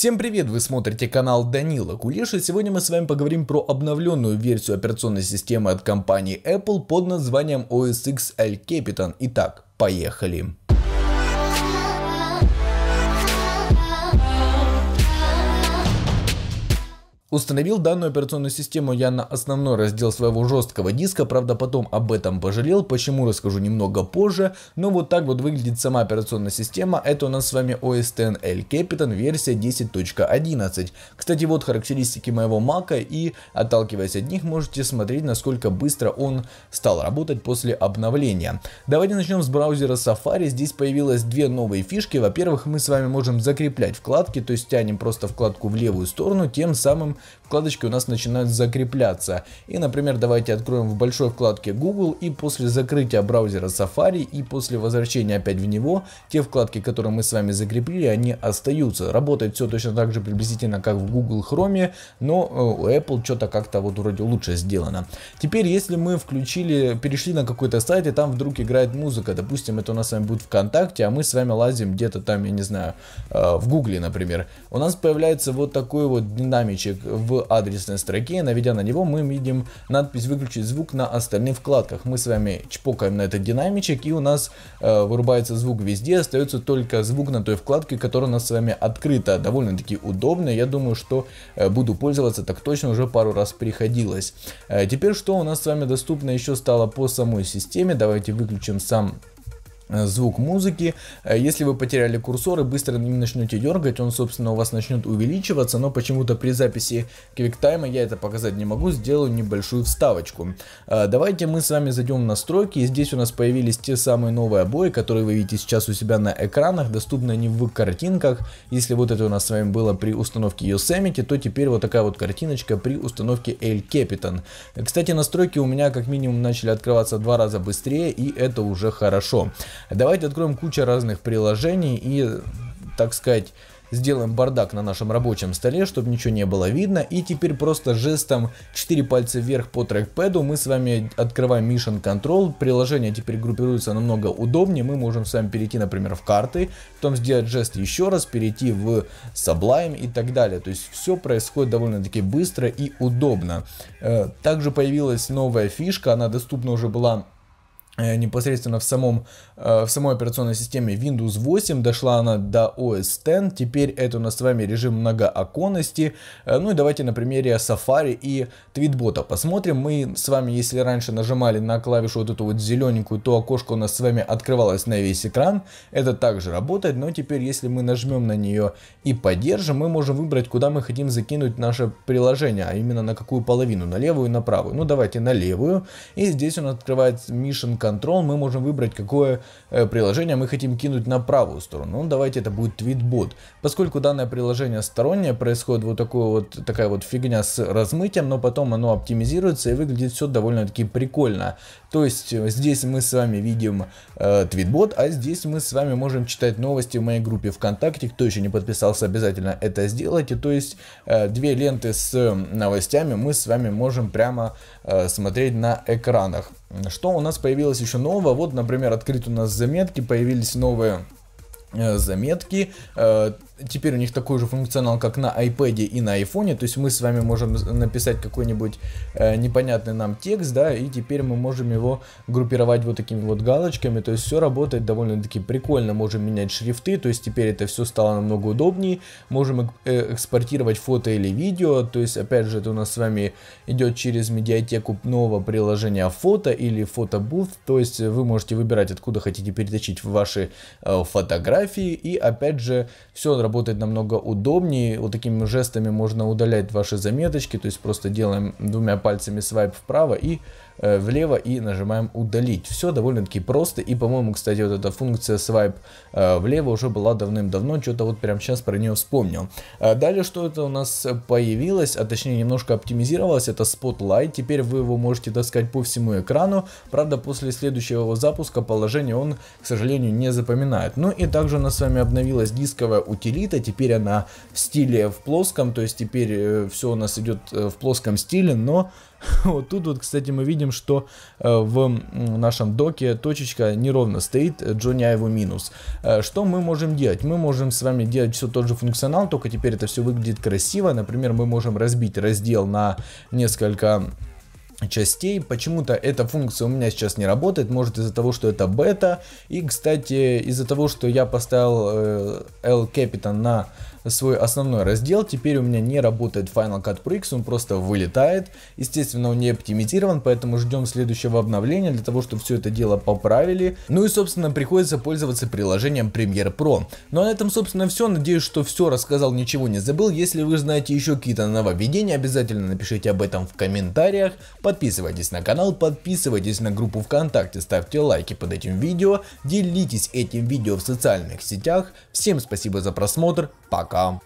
Всем привет, вы смотрите канал Данила Кулеш и сегодня мы с вами поговорим про обновленную версию операционной системы от компании Apple под названием OS X El Capitan. Итак, поехали. Установил данную операционную систему я на основной раздел своего жесткого диска, правда потом об этом пожалел, почему расскажу немного позже, но вот так вот выглядит сама операционная система, это у нас с вами OS X L Capitan версия 10.11. Кстати, вот характеристики моего мака и отталкиваясь от них, можете смотреть насколько быстро он стал работать после обновления. Давайте начнем с браузера Safari, здесь появилось две новые фишки, во-первых мы с вами можем закреплять вкладки, то есть тянем просто вкладку в левую сторону, тем самым вкладочки у нас начинают закрепляться. И, например, давайте откроем в большой вкладке Google и после закрытия браузера Safari и после возвращения опять в него, те вкладки, которые мы с вами закрепили, они остаются. Работает все точно так же приблизительно, как в Google Chrome, но э, у Apple что-то как-то вот вроде лучше сделано. Теперь, если мы включили, перешли на какой-то сайт и там вдруг играет музыка, допустим, это у нас с вами будет ВКонтакте, а мы с вами лазим где-то там, я не знаю, э, в Гугле, например, у нас появляется вот такой вот динамичек в адресной строке, наведя на него, мы видим надпись «Выключить звук на остальных вкладках». Мы с вами чпокаем на этот динамичек, и у нас э, вырубается звук везде, остается только звук на той вкладке, которая у нас с вами открыта. Довольно-таки удобно, я думаю, что э, буду пользоваться, так точно уже пару раз приходилось. Э, теперь что у нас с вами доступно еще стало по самой системе, давайте выключим сам Э, звук музыки. Э, если вы потеряли курсор и быстро на ним начнете дергать, он, собственно, у вас начнет увеличиваться, но почему-то при записи квиктайма я это показать не могу, сделаю небольшую вставочку. Э, давайте мы с вами зайдем в настройки, и здесь у нас появились те самые новые обои, которые вы видите сейчас у себя на экранах, доступны они в картинках. Если вот это у нас с вами было при установке Yosemite, то теперь вот такая вот картиночка при установке El Capitan. Кстати, настройки у меня как минимум начали открываться два раза быстрее, и это уже хорошо. Давайте откроем кучу разных приложений и, так сказать, сделаем бардак на нашем рабочем столе, чтобы ничего не было видно. И теперь просто жестом 4 пальца вверх по трекпеду мы с вами открываем Mission Control. Приложение теперь группируется намного удобнее. Мы можем с вами перейти, например, в карты, потом сделать жест еще раз, перейти в Sublime и так далее. То есть все происходит довольно-таки быстро и удобно. Э, также появилась новая фишка, она доступна уже была Э, непосредственно в, самом, э, в самой операционной системе Windows 8, дошла она до OS X, теперь это у нас с вами режим многооконности, э, ну и давайте на примере Safari и Tweetbot посмотрим, мы с вами, если раньше нажимали на клавишу вот эту вот зелененькую, то окошко у нас с вами открывалось на весь экран, это также работает, но теперь если мы нажмем на нее и поддержим, мы можем выбрать, куда мы хотим закинуть наше приложение, а именно на какую половину, на левую и на правую, ну давайте на левую, и здесь он открывает Mission Control мы можем выбрать, какое э, приложение мы хотим кинуть на правую сторону. Ну, давайте это будет Tweetbot. Поскольку данное приложение стороннее, происходит вот, такое вот такая вот фигня с размытием, но потом оно оптимизируется и выглядит все довольно-таки прикольно. То есть э, здесь мы с вами видим э, твитбот, а здесь мы с вами можем читать новости в моей группе ВКонтакте. Кто еще не подписался, обязательно это сделайте. То есть э, две ленты с э, новостями мы с вами можем прямо э, смотреть на экранах. Что у нас появилось еще нового? Вот, например, открыт у нас заметки, появились новые э, заметки теперь у них такой же функционал, как на iPad и на iPhone, то есть мы с вами можем написать какой-нибудь э, непонятный нам текст, да, и теперь мы можем его группировать вот такими вот галочками, то есть все работает довольно-таки прикольно, можем менять шрифты, то есть теперь это все стало намного удобнее, можем э экспортировать фото или видео, то есть опять же это у нас с вами идет через медиатеку нового приложения фото или фотобуф, то есть вы можете выбирать откуда хотите перетащить ваши э, фотографии и опять же все работает работать намного удобнее. Вот такими жестами можно удалять ваши заметочки, то есть просто делаем двумя пальцами свайп вправо и Э, влево и нажимаем удалить. Все довольно-таки просто. И, по-моему, кстати, вот эта функция swipe э, влево уже была давным-давно. Что-то вот прямо сейчас про нее вспомнил. Э, далее, что это у нас появилось, а точнее немножко оптимизировалось, это Spotlight. Теперь вы его можете таскать по всему экрану. Правда, после следующего запуска положение он, к сожалению, не запоминает. Ну и также у нас с вами обновилась дисковая утилита. Теперь она в стиле в плоском, то есть теперь все у нас идет в плоском стиле, но вот тут вот, кстати, мы видим, видим, что э, в нашем доке точечка неровно стоит, э, Джонни а его минус. Э, что мы можем делать? Мы можем с вами делать все тот же функционал, только теперь это все выглядит красиво. Например, мы можем разбить раздел на несколько частей. Почему-то эта функция у меня сейчас не работает, может из-за того, что это бета. И, кстати, из-за того, что я поставил э, L Capitan на свой основной раздел. Теперь у меня не работает Final Cut Pro X, он просто вылетает. Естественно, он не оптимизирован, поэтому ждем следующего обновления для того, чтобы все это дело поправили. Ну и, собственно, приходится пользоваться приложением Premiere Pro. Ну а на этом, собственно, все. Надеюсь, что все рассказал, ничего не забыл. Если вы знаете еще какие-то нововведения, обязательно напишите об этом в комментариях. Подписывайтесь на канал, подписывайтесь на группу ВКонтакте, ставьте лайки под этим видео, делитесь этим видео в социальных сетях. Всем спасибо за просмотр. Пока.